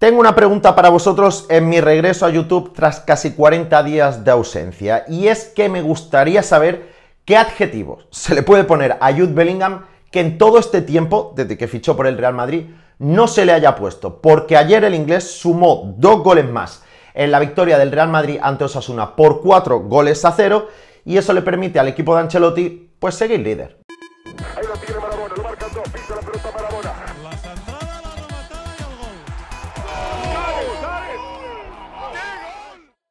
Tengo una pregunta para vosotros en mi regreso a YouTube tras casi 40 días de ausencia y es que me gustaría saber qué adjetivos se le puede poner a Jude Bellingham que en todo este tiempo, desde que fichó por el Real Madrid, no se le haya puesto, porque ayer el inglés sumó dos goles más en la victoria del Real Madrid ante Osasuna por cuatro goles a cero y eso le permite al equipo de Ancelotti pues seguir líder.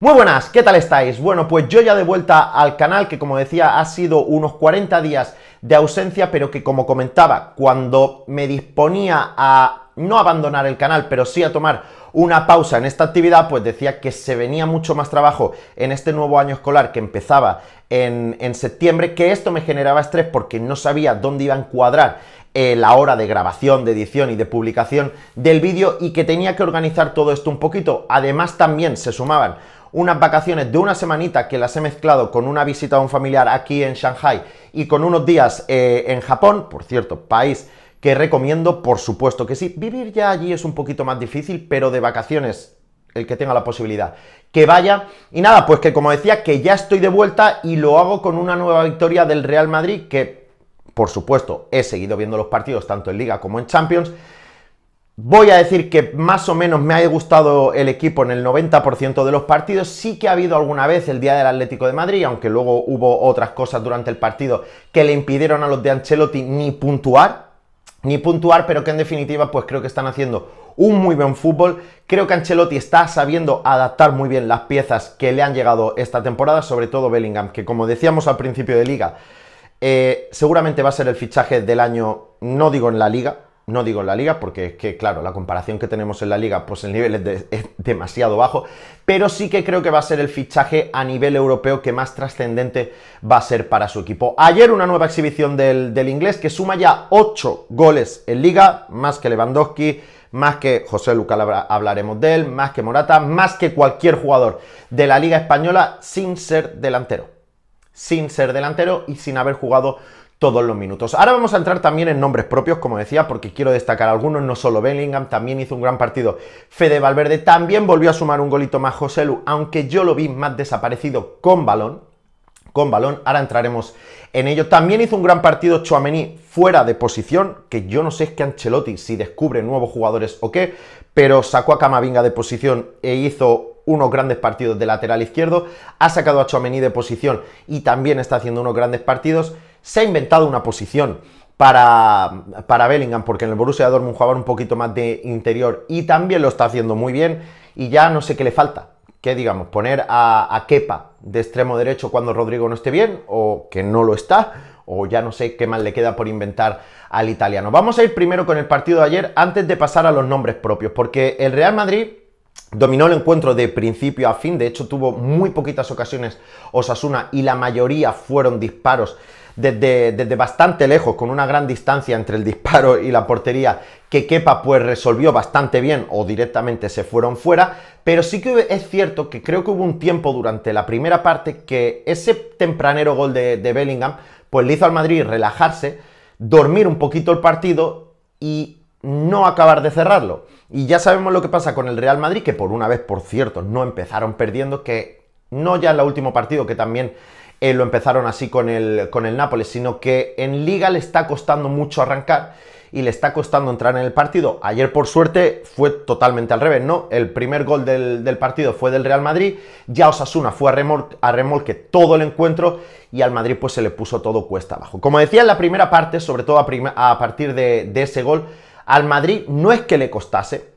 Muy buenas, ¿qué tal estáis? Bueno, pues yo ya de vuelta al canal que como decía ha sido unos 40 días de ausencia, pero que como comentaba, cuando me disponía a no abandonar el canal, pero sí a tomar una pausa en esta actividad, pues decía que se venía mucho más trabajo en este nuevo año escolar que empezaba en, septiembre, que esto me generaba estrés porque no sabía dónde iba a encuadrar eh, la hora de grabación, de edición y de publicación del vídeo y que tenía que organizar todo esto un poquito. Además también se sumaban unas vacaciones de una semanita que las he mezclado con una visita a un familiar aquí en Shanghai y con unos días eh, en Japón, por cierto, país que recomiendo, por supuesto que sí. Vivir ya allí es un poquito más difícil, pero de vacaciones, el que tenga la posibilidad, que vaya. Y nada, pues que como decía, que ya estoy de vuelta y lo hago con una nueva victoria del Real Madrid, que por supuesto he seguido viendo los partidos tanto en Liga como en Champions. Voy a decir que más o menos me ha gustado el equipo en el 90% de los partidos. Sí que ha habido alguna vez el día del Atlético de Madrid, aunque luego hubo otras cosas durante el partido que le impidieron a los de Ancelotti ni puntuar, ni puntuar, pero que en definitiva pues creo que están haciendo un muy buen fútbol. Creo que Ancelotti está sabiendo adaptar muy bien las piezas que le han llegado esta temporada, sobre todo Bellingham, que como decíamos al principio de liga, eh, seguramente va a ser el fichaje del año, no digo en la liga, no digo en la liga, porque es que, claro, la comparación que tenemos en la liga, pues el nivel es, demasiado bajo, pero sí que creo que va a ser el fichaje a nivel europeo que más trascendente va a ser para su equipo. Ayer una nueva exhibición del, inglés que suma ya 8 goles en liga, más que Lewandowski, más que José Luca hablaremos de él, más que Morata, más que cualquier jugador de la liga española sin ser delantero. Sin ser delantero y sin haber jugado todos los minutos. Ahora vamos a entrar también en nombres propios, como decía, porque quiero destacar algunos, no solo Bellingham, también hizo un gran partido Fede Valverde, también volvió a sumar un golito más Lu, aunque yo lo vi más desaparecido con balón, con balón, ahora entraremos en ello. También hizo un gran partido Chouameni fuera de posición, que yo no sé es que Ancelotti si descubre nuevos jugadores o qué, pero sacó a Camavinga de posición e hizo unos grandes partidos de lateral izquierdo, ha sacado a Chouameni de posición y también está haciendo unos grandes partidos se ha inventado una posición para, para Bellingham, porque en el Borussia Dortmund jugaba un poquito más de interior y también lo está haciendo muy bien y ya no sé qué le falta. ¿Qué digamos, poner a, a Kepa de extremo derecho cuando Rodrigo no esté bien o que no lo está, o ya no sé qué más le queda por inventar al italiano. Vamos a ir primero con el partido de ayer antes de pasar a los nombres propios, porque el Real Madrid dominó el encuentro de principio a fin, de hecho tuvo muy poquitas ocasiones Osasuna y la mayoría fueron disparos desde, bastante lejos, con una gran distancia entre el disparo y la portería, que Kepa pues resolvió bastante bien o directamente se fueron fuera, pero sí que es cierto que creo que hubo un tiempo durante la primera parte que ese tempranero gol de, de Bellingham pues le hizo al Madrid relajarse, dormir un poquito el partido y no acabar de cerrarlo. Y ya sabemos lo que pasa con el Real Madrid, que por una vez, por cierto, no empezaron perdiendo, que no ya en el último partido, que también eh, lo empezaron así con el, con el Nápoles, sino que en liga le está costando mucho arrancar y le está costando entrar en el partido. Ayer, por suerte, fue totalmente al revés, ¿no? El primer gol del, partido fue del Real Madrid, ya Osasuna fue a, remolque todo el encuentro y al Madrid pues se le puso todo cuesta abajo. Como decía en la primera parte, sobre todo a, partir de ese gol, al Madrid no es que le costase,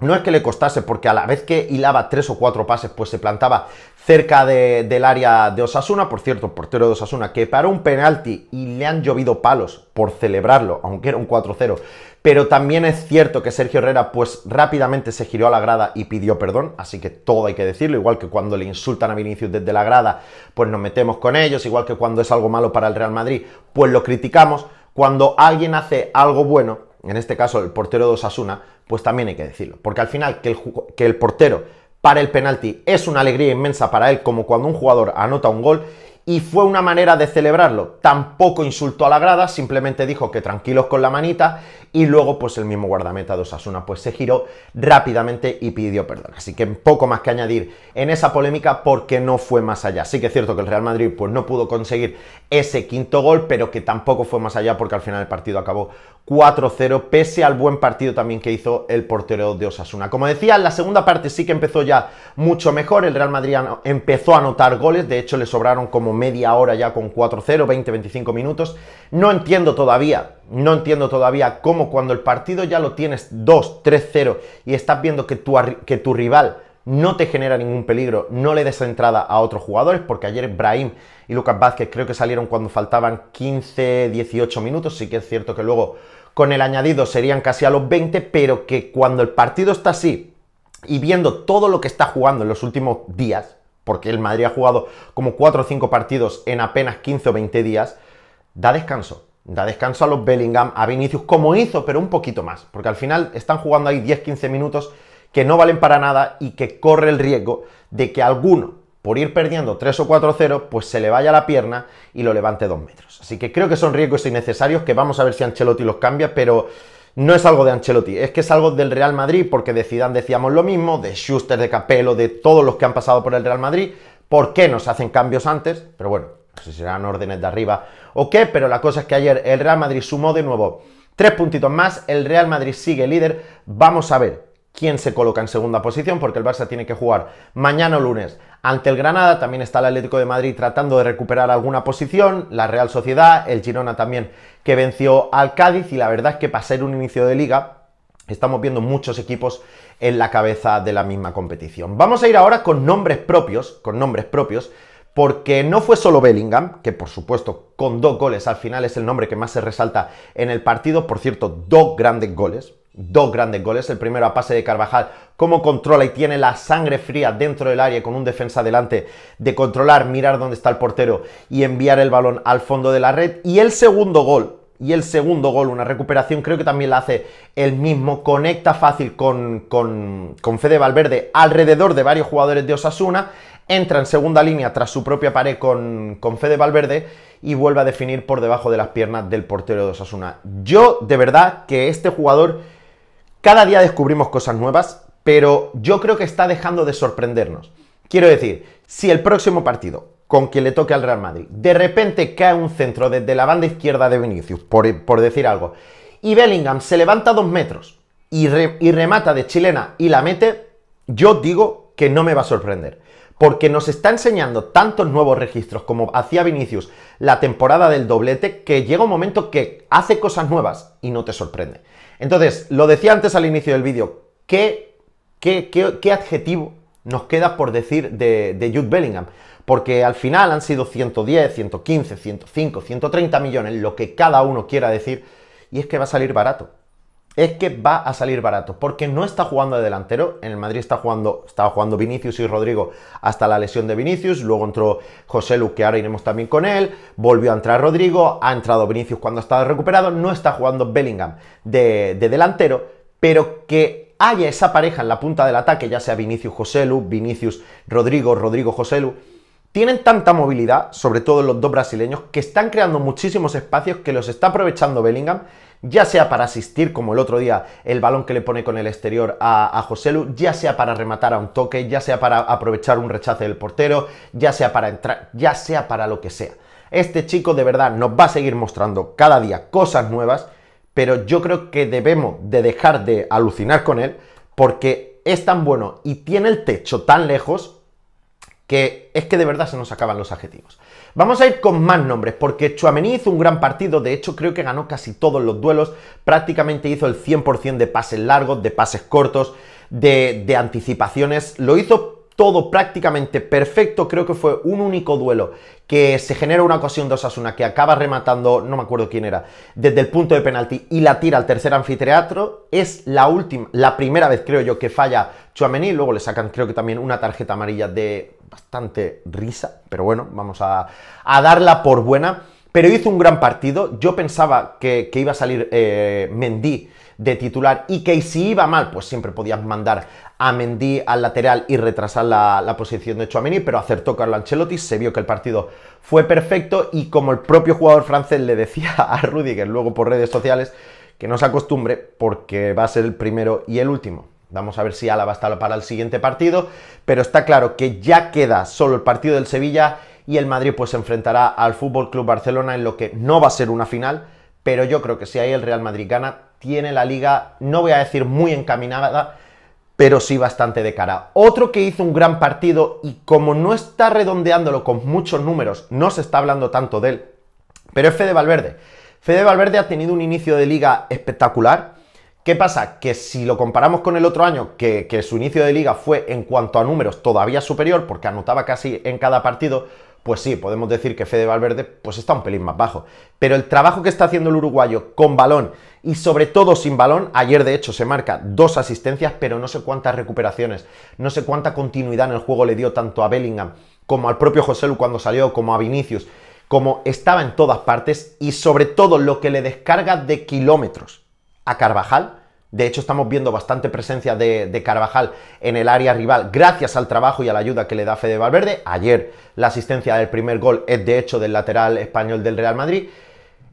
no es que le costase, porque a la vez que hilaba tres o cuatro pases, pues se plantaba cerca del área de Osasuna, por cierto, portero de Osasuna, que paró un penalti y le han llovido palos por celebrarlo, aunque era un 4-0. Pero también es cierto que Sergio Herrera, pues rápidamente se giró a la grada y pidió perdón, así que todo hay que decirlo, igual que cuando le insultan a Vinicius desde la grada, pues nos metemos con ellos, igual que cuando es algo malo para el Real Madrid, pues lo criticamos. Cuando alguien hace algo bueno, en este caso el portero de Osasuna, pues también hay que decirlo. Porque al final que el, portero para el penalti es una alegría inmensa para él, como cuando un jugador anota un gol, y fue una manera de celebrarlo. Tampoco insultó a la grada, simplemente dijo que tranquilos con la manita y luego pues el mismo guardameta de Osasuna pues se giró rápidamente y pidió perdón. Así que poco más que añadir en esa polémica porque no fue más allá. Sí que es cierto que el Real Madrid pues no pudo conseguir ese quinto gol, pero que tampoco fue más allá porque al final el partido acabó 4-0, pese al buen partido también que hizo el portero de Osasuna. Como decía, en la segunda parte sí que empezó ya mucho mejor, el Real Madrid empezó a anotar goles, de hecho le sobraron como media hora ya con 4-0, 20-25 minutos. No entiendo todavía, no entiendo todavía cómo cuando el partido ya lo tienes 2-3-0 y estás viendo que tu, que tu rival no te genera ningún peligro, no le des entrada a otros jugadores, porque ayer Brahim y Lucas Vázquez creo que salieron cuando faltaban 15, 18 minutos, sí que es cierto que luego con el añadido serían casi a los 20, pero que cuando el partido está así y viendo todo lo que está jugando en los últimos días, porque el Madrid ha jugado como 4 o 5 partidos en apenas 15 o 20 días, da descanso. Da descanso a los Bellingham, a Vinicius, como hizo, pero un poquito más, porque al final están jugando ahí 10-15 minutos que no valen para nada y que corre el riesgo de que alguno, por ir perdiendo 3 o 4 0 pues se le vaya la pierna y lo levante 2 metros. Así que creo que son riesgos innecesarios que vamos a ver si Ancelotti los cambia, pero no es algo de Ancelotti, es que es algo del Real Madrid, porque de decíamos lo mismo, de Schuster, de Capello, de todos los que han pasado por el Real Madrid. ¿Por qué nos hacen cambios antes? Pero bueno, no sé si serán órdenes de arriba o qué, pero la cosa es que ayer el Real Madrid sumó de nuevo tres puntitos más, el Real Madrid sigue líder, vamos a ver quién se coloca en segunda posición, porque el Barça tiene que jugar mañana o lunes ante el Granada, también está el Atlético de Madrid tratando de recuperar alguna posición, la Real Sociedad, el Girona también que venció al Cádiz y la verdad es que para ser un inicio de liga estamos viendo muchos equipos en la cabeza de la misma competición. Vamos a ir ahora con nombres propios, con nombres propios, porque no fue solo Bellingham, que por supuesto con dos goles al final es el nombre que más se resalta en el partido, por cierto, dos grandes goles, dos grandes goles. El primero a pase de Carvajal, cómo controla y tiene la sangre fría dentro del área con un defensa delante de controlar, mirar dónde está el portero y enviar el balón al fondo de la red. Y el segundo gol, y el segundo gol, una recuperación, creo que también la hace el mismo, conecta fácil con, con, con Fede Valverde alrededor de varios jugadores de Osasuna, entra en segunda línea tras su propia pared con, con Fede Valverde y vuelve a definir por debajo de las piernas del portero de Osasuna. Yo, de verdad, que este jugador cada día descubrimos cosas nuevas, pero yo creo que está dejando de sorprendernos. Quiero decir, si el próximo partido con quien le toque al Real Madrid de repente cae un centro desde la banda izquierda de Vinicius, por, decir algo, y Bellingham se levanta dos metros y, y remata de chilena y la mete, yo digo que no me va a sorprender porque nos está enseñando tantos nuevos registros como hacía Vinicius la temporada del doblete, que llega un momento que hace cosas nuevas y no te sorprende. Entonces, lo decía antes al inicio del vídeo, ¿qué, adjetivo nos queda por decir de, de, Jude Bellingham, porque al final han sido 110, 115, 105, 130 millones, lo que cada uno quiera decir, y es que va a salir barato es que va a salir barato, porque no está jugando de delantero, en el Madrid está jugando, estaba jugando Vinicius y Rodrigo hasta la lesión de Vinicius, luego entró José Lu, que ahora iremos también con él, volvió a entrar Rodrigo, ha entrado Vinicius cuando estado recuperado, no está jugando Bellingham de, de delantero, pero que haya esa pareja en la punta del ataque, ya sea Vinicius Joselu, Vinicius Rodrigo, Rodrigo Joselu, tienen tanta movilidad, sobre todo los dos brasileños, que están creando muchísimos espacios que los está aprovechando Bellingham, ya sea para asistir, como el otro día, el balón que le pone con el exterior a, a Joselu, ya sea para rematar a un toque, ya sea para aprovechar un rechace del portero, ya sea para entrar, ya sea para lo que sea. Este chico de verdad nos va a seguir mostrando cada día cosas nuevas, pero yo creo que debemos de dejar de alucinar con él porque es tan bueno y tiene el techo tan lejos que es que de verdad se nos acaban los adjetivos. Vamos a ir con más nombres, porque Chuamení hizo un gran partido, de hecho creo que ganó casi todos los duelos, prácticamente hizo el 100% de pases largos, de pases cortos, de, anticipaciones, lo hizo todo prácticamente perfecto, creo que fue un único duelo que se genera una ocasión de Osasuna que acaba rematando, no me acuerdo quién era, desde el punto de penalti y la tira al tercer anfiteatro, es la última, la primera vez creo yo que falla Chuamení, luego le sacan creo que también una tarjeta amarilla de bastante risa, pero bueno, vamos a, darla por buena. Pero hizo un gran partido. Yo pensaba que, iba a salir Mendí eh, Mendy de titular y que si iba mal, pues siempre podías mandar a Mendy al lateral y retrasar la, la posición de Chouameni, pero acertó Carlo Ancelotti, se vio que el partido fue perfecto y como el propio jugador francés le decía a Rudiger luego por redes sociales, que no se acostumbre porque va a ser el primero y el último. Vamos a ver si Álava está para el siguiente partido, pero está claro que ya queda solo el partido del Sevilla y el Madrid pues se enfrentará al Fútbol Club Barcelona en lo que no va a ser una final, pero yo creo que si ahí el Real Madrid gana, tiene la liga, no voy a decir muy encaminada, pero sí bastante de cara. Otro que hizo un gran partido y como no está redondeándolo con muchos números, no se está hablando tanto de él, pero es Fede Valverde. Fede Valverde ha tenido un inicio de liga espectacular, ¿Qué pasa? Que si lo comparamos con el otro año, que, su inicio de liga fue en cuanto a números todavía superior, porque anotaba casi en cada partido, pues sí, podemos decir que Fede Valverde pues está un pelín más bajo. Pero el trabajo que está haciendo el uruguayo con balón y sobre todo sin balón, ayer de hecho se marca dos asistencias, pero no sé cuántas recuperaciones, no sé cuánta continuidad en el juego le dio tanto a Bellingham como al propio José Lu cuando salió, como a Vinicius, como estaba en todas partes y sobre todo lo que le descarga de kilómetros a Carvajal. De hecho, estamos viendo bastante presencia de, Carvajal en el área rival gracias al trabajo y a la ayuda que le da Fede Valverde. Ayer la asistencia del primer gol es de hecho del lateral español del Real Madrid.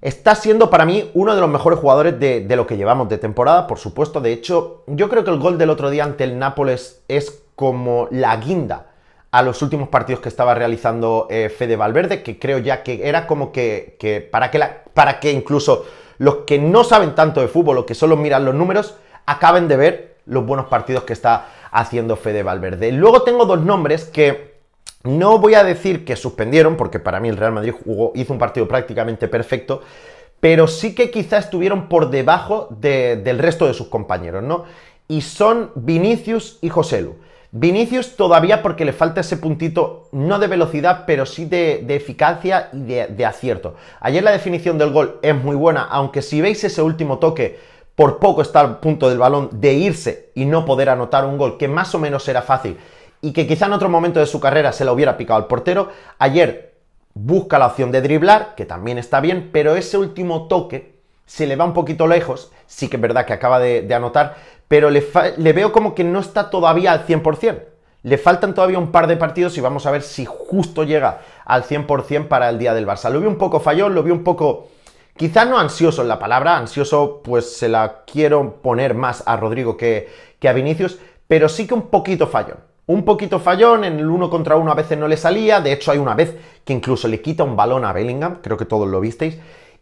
Está siendo para mí uno de los mejores jugadores de, lo que llevamos de temporada, por supuesto. De hecho, yo creo que el gol del otro día ante el Nápoles es como la guinda a los últimos partidos que estaba realizando eh, Fede Valverde, que creo ya que era como que, para, que para que incluso los que no saben tanto de fútbol, los que solo miran los números, acaben de ver los buenos partidos que está haciendo Fede Valverde. Luego tengo dos nombres que no voy a decir que suspendieron, porque para mí el Real Madrid jugó, hizo un partido prácticamente perfecto, pero sí que quizá estuvieron por debajo del resto de sus compañeros, ¿no? Y son Vinicius y Joselu. Vinicius todavía porque le falta ese puntito, no de velocidad, pero sí de, eficacia y de, acierto. Ayer la definición del gol es muy buena, aunque si veis ese último toque, por poco está al punto del balón de irse y no poder anotar un gol, que más o menos era fácil y que quizá en otro momento de su carrera se la hubiera picado al portero. Ayer busca la opción de driblar, que también está bien, pero ese último toque se le va un poquito lejos, sí que es verdad que acaba de, anotar, pero le, veo como que no está todavía al 100%. Le faltan todavía un par de partidos y vamos a ver si justo llega al 100% para el día del Barça. Lo vi un poco fallón, lo vi un poco... Quizá no ansioso en la palabra, ansioso pues se la quiero poner más a Rodrigo que, que a Vinicius, pero sí que un poquito fallón. Un poquito fallón, en el uno contra uno a veces no le salía, de hecho hay una vez que incluso le quita un balón a Bellingham, creo que todos lo visteis,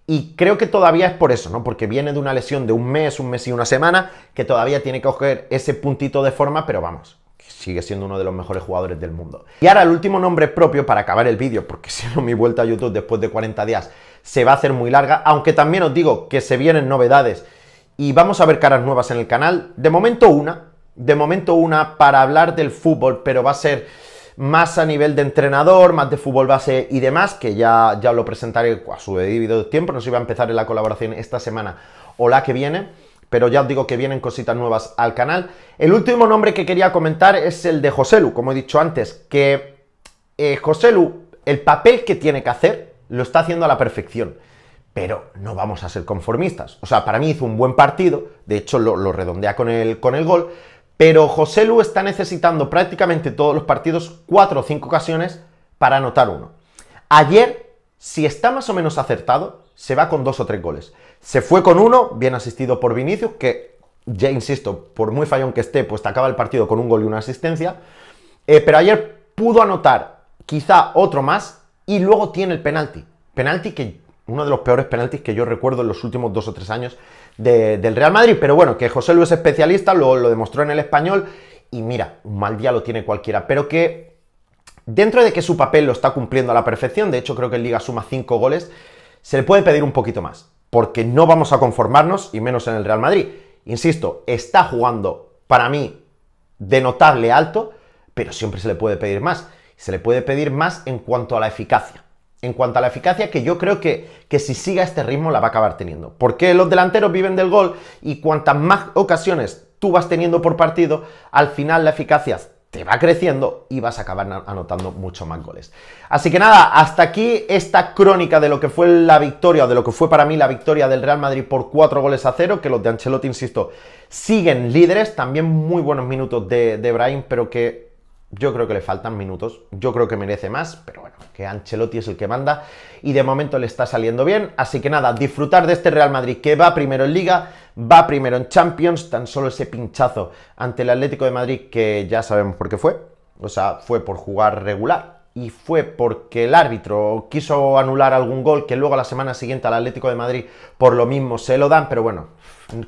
y creo que todavía es por eso, ¿no? Porque viene de una lesión de un mes, un mes y una semana, que todavía tiene que coger ese puntito de forma, pero vamos, sigue siendo uno de los mejores jugadores del mundo. Y ahora el último nombre propio para acabar el vídeo, porque si no mi vuelta a YouTube después de 40 días se va a hacer muy larga, aunque también os digo que se vienen novedades y vamos a ver caras nuevas en el canal. De momento una, de momento una para hablar del fútbol, pero va a ser más a nivel de entrenador, más de fútbol base y demás, que ya, ya lo presentaré a su debido tiempo. No sé si a empezar en la colaboración esta semana o la que viene, pero ya os digo que vienen cositas nuevas al canal. El último nombre que quería comentar es el de Joselu, como he dicho antes, que eh, Joselu, el papel que tiene que hacer, lo está haciendo a la perfección. Pero no vamos a ser conformistas. O sea, para mí hizo un buen partido, de hecho lo, redondea con el, con el gol, pero José Lu está necesitando prácticamente todos los partidos cuatro o cinco ocasiones para anotar uno. Ayer, si está más o menos acertado, se va con dos o tres goles. Se fue con uno, bien asistido por Vinicius, que ya insisto, por muy fallón que esté, pues te acaba el partido con un gol y una asistencia. Eh, pero ayer pudo anotar quizá otro más y luego tiene el penalti. Penalti que uno de los peores penaltis que yo recuerdo en los últimos dos o tres años del Real Madrid. Pero bueno, que José Luis es especialista, lo, lo demostró en el español. Y mira, un mal día lo tiene cualquiera. Pero que dentro de que su papel lo está cumpliendo a la perfección, de hecho creo que en Liga suma cinco goles, se le puede pedir un poquito más. Porque no vamos a conformarnos, y menos en el Real Madrid. Insisto, está jugando para mí de notable alto, pero siempre se le puede pedir más. Se le puede pedir más en cuanto a la eficacia en cuanto a la eficacia, que yo creo que, que si siga este ritmo la va a acabar teniendo. Porque los delanteros viven del gol y cuantas más ocasiones tú vas teniendo por partido, al final la eficacia te va creciendo y vas a acabar anotando mucho más goles. Así que nada, hasta aquí esta crónica de lo que fue la victoria, o de lo que fue para mí la victoria del Real Madrid por 4 goles a 0, que los de Ancelotti, insisto, siguen líderes, también muy buenos minutos de, de pero que yo creo que le faltan minutos, yo creo que merece más, pero bueno, que Ancelotti es el que manda y de momento le está saliendo bien. Así que nada, disfrutar de este Real Madrid que va primero en Liga, va primero en Champions, tan solo ese pinchazo ante el Atlético de Madrid que ya sabemos por qué fue. O sea, fue por jugar regular, y fue porque el árbitro quiso anular algún gol que luego a la semana siguiente al Atlético de Madrid por lo mismo se lo dan, pero bueno,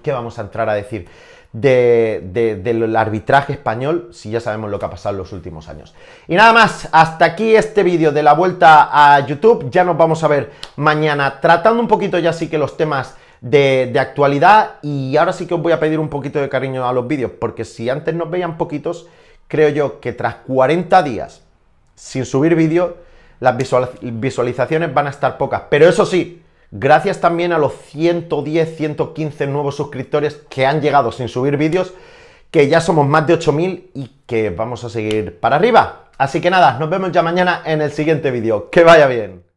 ¿qué vamos a entrar a decir? del arbitraje español, si ya sabemos lo que ha pasado en los últimos años. Y nada más, hasta aquí este vídeo de la vuelta a YouTube, ya nos vamos a ver mañana tratando un poquito ya sí que los temas de, de, actualidad y ahora sí que os voy a pedir un poquito de cariño a los vídeos, porque si antes nos veían poquitos, creo yo que tras 40 días sin subir vídeo, las visualizaciones van a estar pocas. Pero eso sí, Gracias también a los 110, 115 nuevos suscriptores que han llegado sin subir vídeos, que ya somos más de 8.000 y que vamos a seguir para arriba. Así que nada, nos vemos ya mañana en el siguiente vídeo. Que vaya bien.